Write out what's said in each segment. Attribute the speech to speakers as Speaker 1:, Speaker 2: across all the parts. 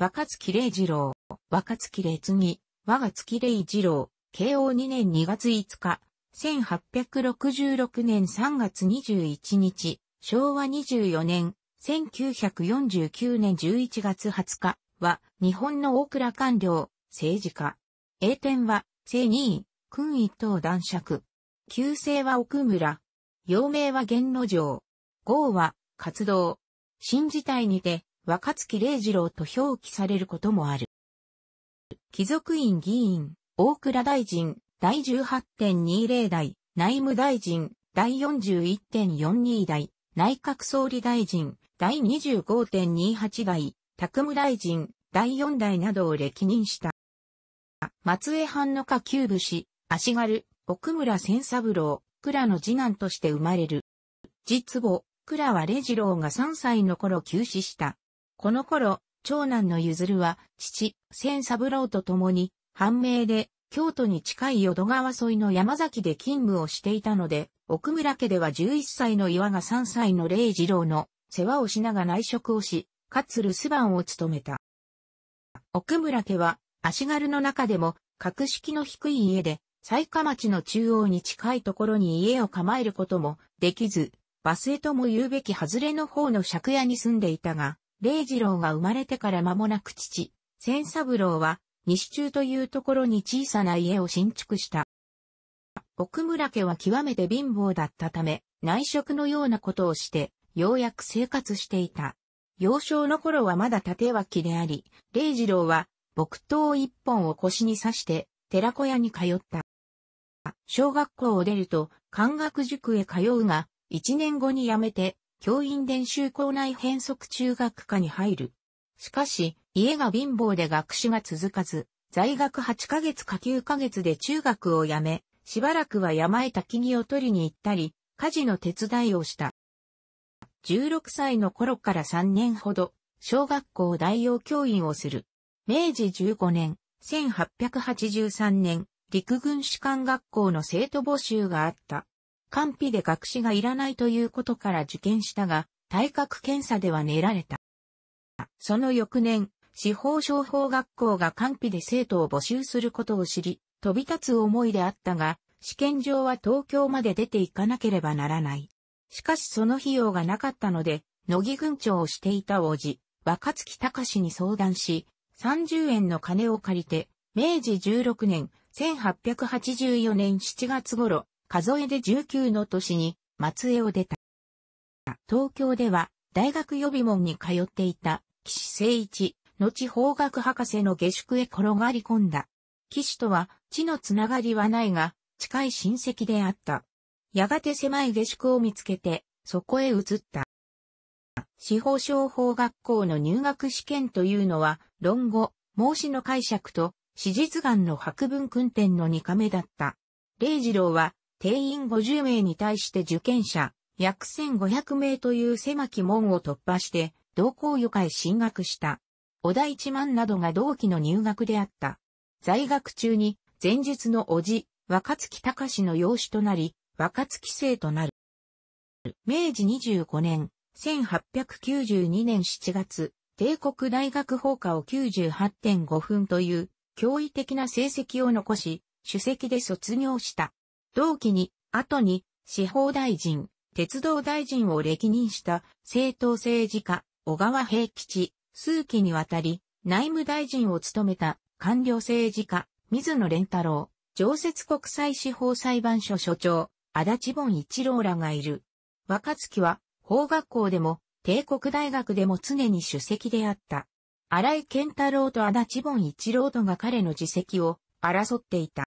Speaker 1: 若月礼二郎、若月礼次、若月礼二郎、慶応2年2月5日、1866年3月21日、昭和24年、1949年11月20日は、日本の大倉官僚、政治家。栄天は、正二位、君一等男爵。旧姓は奥村。幼名は源之丞。号は、活動。新時代にて、若月礼二郎と表記されることもある。貴族院議員、大倉大臣、第18.20代、内務大臣、第41.42代、内閣総理大臣、第25.28代、宅務大臣、第4代などを歴任した。松江藩の下級武士、足軽、奥村千三郎、倉の次男として生まれる。実母、倉は礼二郎が3歳の頃急死した。この頃、長男のゆずるは、父、千三郎と共に、判明で、京都に近い淀川沿いの山崎で勤務をしていたので、奥村家では11歳の岩が3歳の礼二郎の世話をしなが内職をし、かつ留守番を務めた。奥村家は、足軽の中でも、格式の低い家で、雑賀町の中央に近いところに家を構えることもできず、バスへとも言うべき外れの方の借家に住んでいたが、礼二郎が生まれてから間もなく父、千三郎は、西中というところに小さな家を新築した。奥村家は極めて貧乏だったため、内職のようなことをして、ようやく生活していた。幼少の頃はまだ縦脇であり、礼二郎は、木刀一本を腰に刺して、寺小屋に通った。小学校を出ると、漢学塾へ通うが、一年後に辞めて、教員練習校内変則中学科に入る。しかし、家が貧乏で学士が続かず、在学8ヶ月か9ヶ月で中学を辞め、しばらくは山へ焚木を取りに行ったり、家事の手伝いをした。16歳の頃から3年ほど、小学校代用教員をする。明治15年、1883年、陸軍士官学校の生徒募集があった。完備で隠しがいらないということから受験したが、体格検査では寝られた。その翌年、司法商法学校が完備で生徒を募集することを知り、飛び立つ思いであったが、試験場は東京まで出ていかなければならない。しかしその費用がなかったので、野木軍長をしていた王子、若月隆に相談し、30円の金を借りて、明治16年、1884年7月頃、数えで19の年に松江を出た。東京では大学予備門に通っていた岸誠一、後法学博士の下宿へ転がり込んだ。岸とは地のつながりはないが近い親戚であった。やがて狭い下宿を見つけてそこへ移った。司法商法学校の入学試験というのは論語、孟子の解釈と史実眼の博文訓典の2課目だった。霊二郎は定員50名に対して受験者、約1500名という狭き門を突破して、同校予科へ進学した。小田一万などが同期の入学であった。在学中に、前日の叔父、若月隆の養子となり、若月生となる。明治25年、1892年7月、帝国大学放課を98.5分という、驚異的な成績を残し、主席で卒業した。同期に、後に、司法大臣、鉄道大臣を歴任した政党政治家、小川平吉、数期にわたり、内務大臣を務めた官僚政治家、水野連太郎、常設国際司法裁判所所長、足立本一郎らがいる。若月は、法学校でも、帝国大学でも常に主席であった。荒井健太郎と足立本一郎とが彼の自席を争っていた。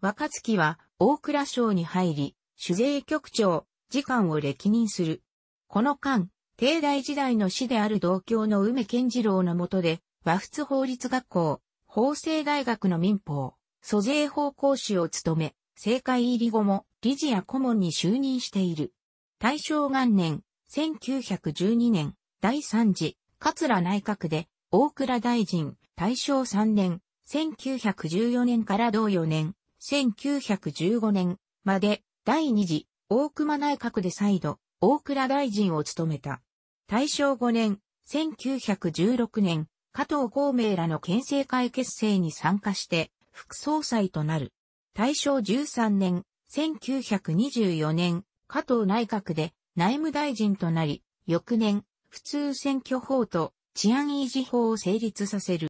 Speaker 1: 若月は、大倉省に入り、主税局長、次官を歴任する。この間、帝大時代の師である同郷の梅健次郎の下で、和仏法律学校、法政大学の民法、租税法講師を務め、政界入り後も理事や顧問に就任している。大正元年、1912年、第3次、桂内閣で、大倉大臣、大正3年、1914年から同4年、1915年まで第二次大熊内閣で再度大倉大臣を務めた。大正5年、1916年、加藤孔明らの県政会結成に参加して副総裁となる。大正13年、1924年、加藤内閣で内務大臣となり、翌年、普通選挙法と治安維持法を成立させる。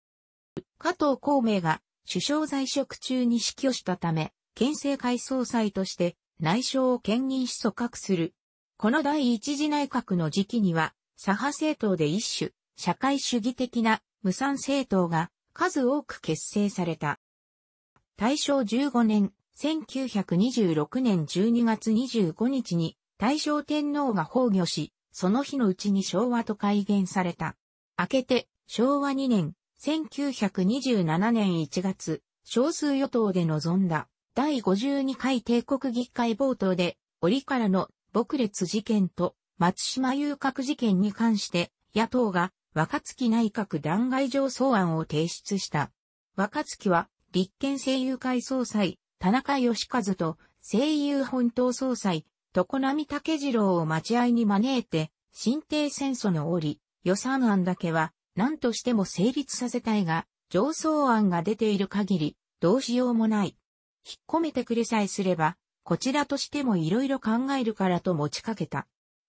Speaker 1: 加藤孔明が首相在職中に死去したため、県政会総裁として内相を兼任し組閣する。この第一次内閣の時期には、左派政党で一種、社会主義的な無産政党が数多く結成された。大正15年、1926年12月25日に大正天皇が崩御し、その日のうちに昭和と改元された。明けて、昭和2年、1927年1月、少数与党で臨んだ第52回帝国議会冒頭で、折からの牧列事件と松島遊郭事件に関して、野党が若月内閣弾劾上草案を提出した。若月は、立憲政友会総裁、田中義和と、政友本党総裁、常並武次郎を待ち合いに招いて、新帝戦争の折、予算案だけは、何としても成立させたいが、上層案が出ている限り、どうしようもない。引っ込めてくれさえすれば、こちらとしてもいろいろ考えるからと持ちかけた。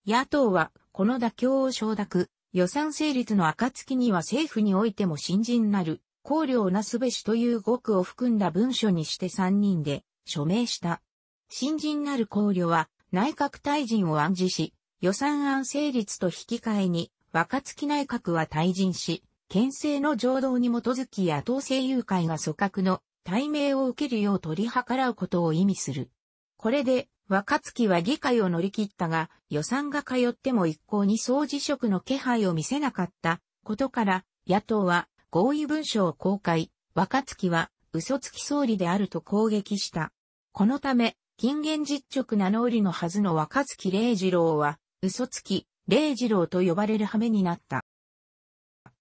Speaker 1: 野党は、この妥協を承諾、予算成立の暁には政府においても新人なる、考慮をなすべしという語句を含んだ文書にして3人で署名した。新人なる考慮は内閣大臣を暗示し、予算案成立と引き換えに若月内閣は退陣し、県政の情動に基づき野党政友会が組閣の対面を受けるよう取り計らうことを意味する。これで、若月は議会を乗り切ったが、予算が通っても一向に総辞職の気配を見せなかったことから、野党は合意文書を公開、若月は嘘つき総理であると攻撃した。このため、近現実直名乗りのはずの若月礼二郎は、嘘つき、礼二郎と呼ばれる羽目になった。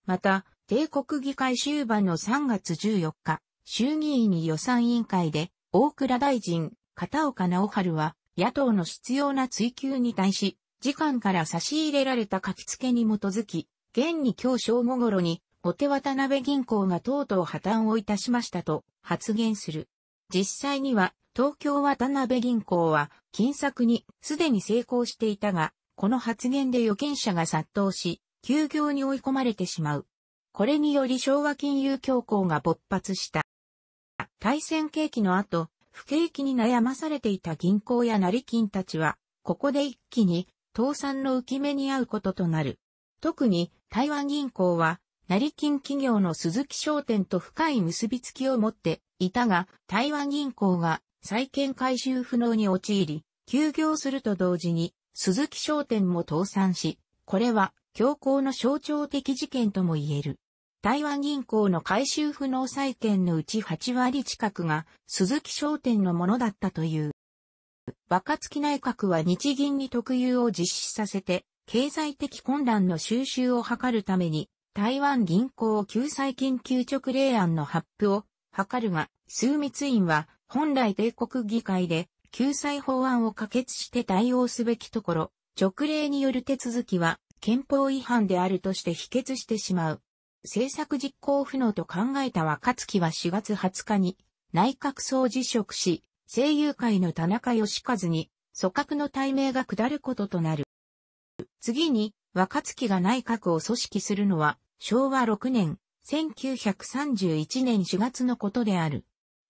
Speaker 1: また、帝国議会終盤の3月14日、衆議院予算委員会で、大倉大臣、片岡直春は、野党の必要な追及に対し、時間から差し入れられた書き付けに基づき、現に今日正午頃に、お手渡辺銀行がとうとう破綻をいたしましたと発言する。実際には、東京渡辺銀行は、金策にすでに成功していたが、この発言で預金者が殺到し、休業に追い込まれてしまう。これにより昭和金融恐慌が勃発した。対戦景気の後、不景気に悩まされていた銀行や成金たちは、ここで一気に倒産の浮き目に遭うこととなる。特に台湾銀行は、成金企業の鈴木商店と深い結びつきを持っていたが、台湾銀行が債券回収不能に陥り、休業すると同時に鈴木商店も倒産し、これは強行の象徴的事件とも言える。台湾銀行の回収不能債権のうち8割近くが鈴木商店のものだったという。若月内閣は日銀に特有を実施させて、経済的混乱の収集を図るために、台湾銀行救済緊急直令案の発布を図るが、数密院は本来帝国議会で救済法案を可決して対応すべきところ、直令による手続きは憲法違反であるとして否決してしまう。政策実行不能と考えた若月は4月20日に内閣総辞職し、声優会の田中義和に組閣の対名が下ることとなる。次に若月が内閣を組織するのは昭和6年1931年4月のことである。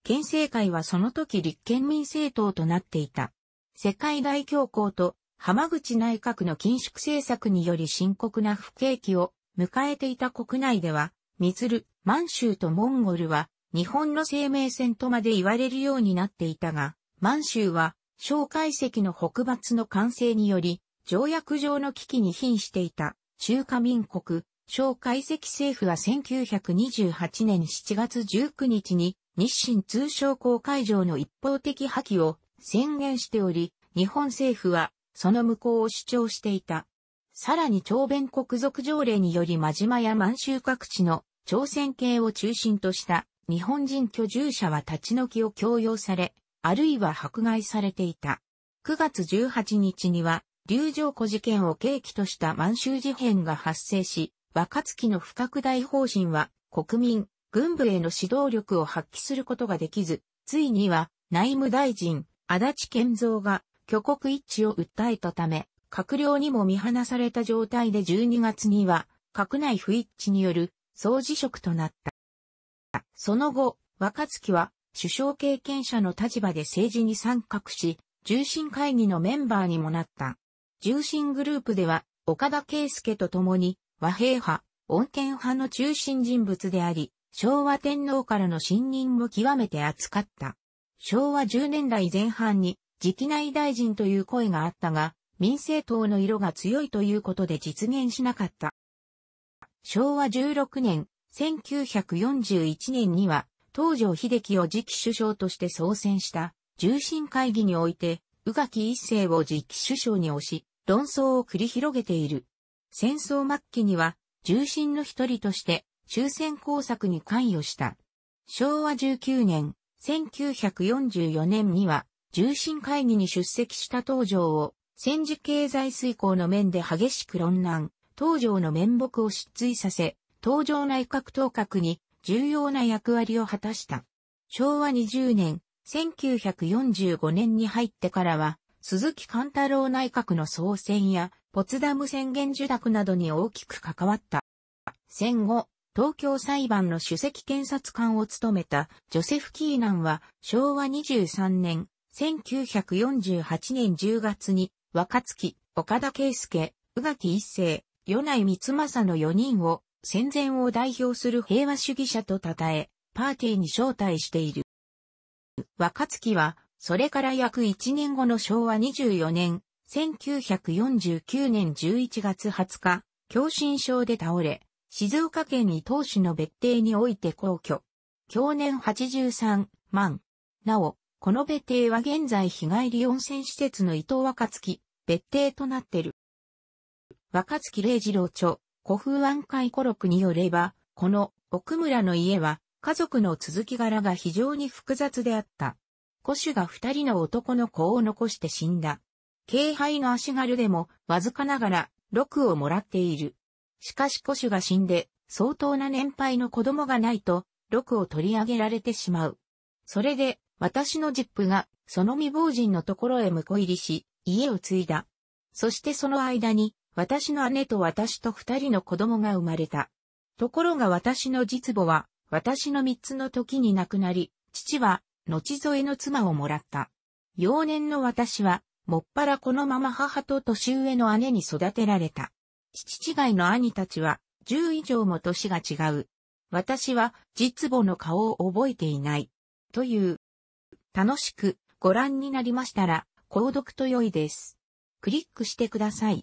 Speaker 1: 県政会はその時立憲民政党となっていた。世界大恐慌と浜口内閣の緊縮政策により深刻な不景気を迎えていた国内では、ミツル、満州とモンゴルは日本の生命線とまで言われるようになっていたが、満州は小解石の北伐の完成により、条約上の危機に瀕していた中華民国、小解石政府は1928年7月19日に日清通商公会場の一方的破棄を宣言しており、日本政府はその無効を主張していた。さらに朝弁国族条例により真島や満州各地の朝鮮系を中心とした日本人居住者は立ち退きを強要され、あるいは迫害されていた。9月18日には、流浄湖事件を契機とした満州事変が発生し、若月の不拡大方針は国民、軍部への指導力を発揮することができず、ついには内務大臣、足立健三が挙国一致を訴えたため、閣僚にも見放された状態で12月には、閣内不一致による総辞職となった。その後、若月は首相経験者の立場で政治に参画し、重臣会議のメンバーにもなった。重臣グループでは、岡田圭介と共に、和平派、穏健派の中心人物であり、昭和天皇からの信任も極めて厚かった。昭和10年代前半に直期内大臣という声があったが、民政党の色が強いということで実現しなかった。昭和16年、1941年には、東条秀樹を次期首相として総選した重臣会議において、宇垣一世を次期首相に推し、論争を繰り広げている。戦争末期には、重臣の一人として、終戦工作に関与した。昭和19年、1944年には、重臣会議に出席した東条を、戦時経済遂行の面で激しく論難、東条の面目を失墜させ、東条内閣当閣に重要な役割を果たした。昭和20年、1945年に入ってからは、鈴木貫太郎内閣の総選や、ポツダム宣言受諾などに大きく関わった。戦後、東京裁判の主席検察官を務めたジョセフ・キーナンは昭和23年1948年10月に若月、岡田圭介、宇垣一世、与内光政の4人を戦前を代表する平和主義者と称え、パーティーに招待している。若月は、それから約1年後の昭和24年、1949年11月20日、狭心症で倒れ、静岡県に当主の別邸において皇居。享年83万。なお、この別邸は現在日帰り温泉施設の伊藤若月、別邸となってる。若月礼二郎著、古風案会古録によれば、この奥村の家は家族の続き柄が非常に複雑であった。古種が二人の男の子を残して死んだ。敬拝の足軽でもわずかながら禄をもらっている。しかし古種が死んで、相当な年配の子供がないと、録を取り上げられてしまう。それで、私のジップが、その未亡人のところへ婿入りし、家を継いだ。そしてその間に、私の姉と私と二人の子供が生まれた。ところが私の実母は、私の三つの時に亡くなり、父は、後添えの妻をもらった。幼年の私は、もっぱらこのまま母と年上の姉に育てられた。父違いの兄たちは、10以上も年が違う。私は、実母の顔を覚えていない。という。楽しく、ご覧になりましたら、購読と良いです。クリックしてください。